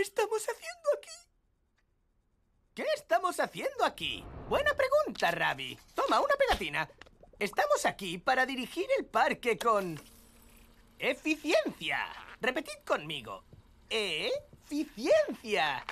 ¿Qué estamos haciendo aquí? ¿Qué estamos haciendo aquí? Buena pregunta, Ravi. Toma, una pegatina. Estamos aquí para dirigir el parque con... ¡Eficiencia! Repetid conmigo. ¡Eficiencia!